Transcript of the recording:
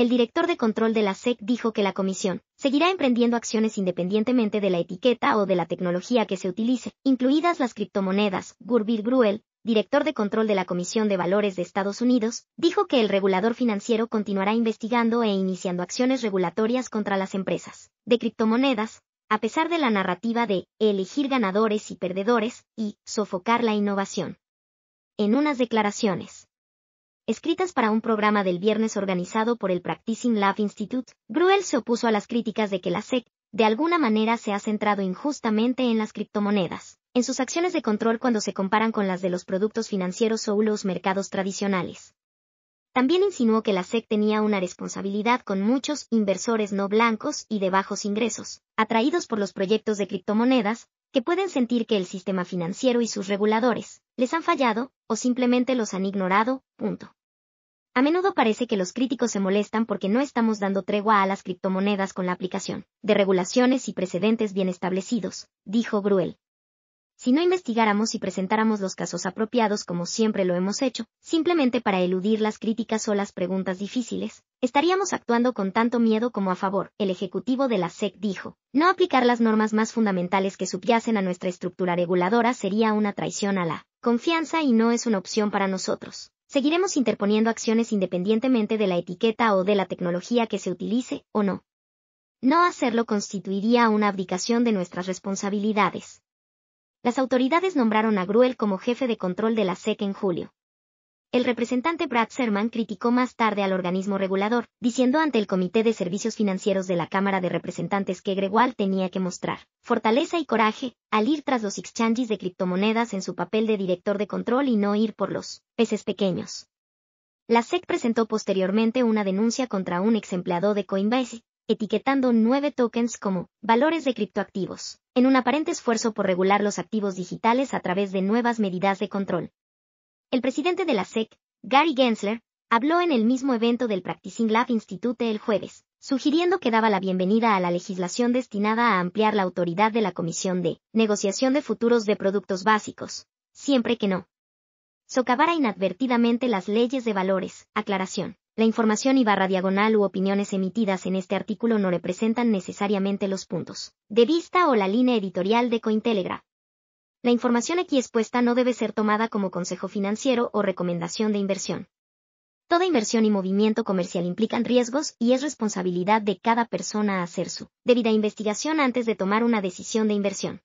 el director de control de la SEC dijo que la comisión seguirá emprendiendo acciones independientemente de la etiqueta o de la tecnología que se utilice, incluidas las criptomonedas. Gurbir Gruel, director de control de la Comisión de Valores de Estados Unidos, dijo que el regulador financiero continuará investigando e iniciando acciones regulatorias contra las empresas de criptomonedas, a pesar de la narrativa de elegir ganadores y perdedores y sofocar la innovación. En unas declaraciones, escritas para un programa del viernes organizado por el Practicing Love Institute, Gruel se opuso a las críticas de que la SEC, de alguna manera, se ha centrado injustamente en las criptomonedas, en sus acciones de control cuando se comparan con las de los productos financieros o los mercados tradicionales. También insinuó que la SEC tenía una responsabilidad con muchos inversores no blancos y de bajos ingresos, atraídos por los proyectos de criptomonedas, que pueden sentir que el sistema financiero y sus reguladores les han fallado o simplemente los han ignorado. Punto. A menudo parece que los críticos se molestan porque no estamos dando tregua a las criptomonedas con la aplicación de regulaciones y precedentes bien establecidos, dijo Gruel. Si no investigáramos y presentáramos los casos apropiados como siempre lo hemos hecho, simplemente para eludir las críticas o las preguntas difíciles, estaríamos actuando con tanto miedo como a favor, el ejecutivo de la SEC dijo. No aplicar las normas más fundamentales que subyacen a nuestra estructura reguladora sería una traición a la confianza y no es una opción para nosotros seguiremos interponiendo acciones independientemente de la etiqueta o de la tecnología que se utilice, o no. No hacerlo constituiría una abdicación de nuestras responsabilidades. Las autoridades nombraron a Gruel como jefe de control de la SEC en julio. El representante Brad Sherman criticó más tarde al organismo regulador, diciendo ante el Comité de Servicios Financieros de la Cámara de Representantes que Gregual tenía que mostrar fortaleza y coraje al ir tras los exchanges de criptomonedas en su papel de director de control y no ir por los peces pequeños. La SEC presentó posteriormente una denuncia contra un ex empleado de Coinbase, etiquetando nueve tokens como valores de criptoactivos, en un aparente esfuerzo por regular los activos digitales a través de nuevas medidas de control. El presidente de la SEC, Gary Gensler, habló en el mismo evento del Practicing Lab Institute el jueves, sugiriendo que daba la bienvenida a la legislación destinada a ampliar la autoridad de la Comisión de Negociación de Futuros de Productos Básicos, siempre que no socavara inadvertidamente las leyes de valores, aclaración. La información y barra diagonal u opiniones emitidas en este artículo no representan necesariamente los puntos de vista o la línea editorial de Cointelegra. La información aquí expuesta no debe ser tomada como consejo financiero o recomendación de inversión. Toda inversión y movimiento comercial implican riesgos y es responsabilidad de cada persona hacer su debida investigación antes de tomar una decisión de inversión.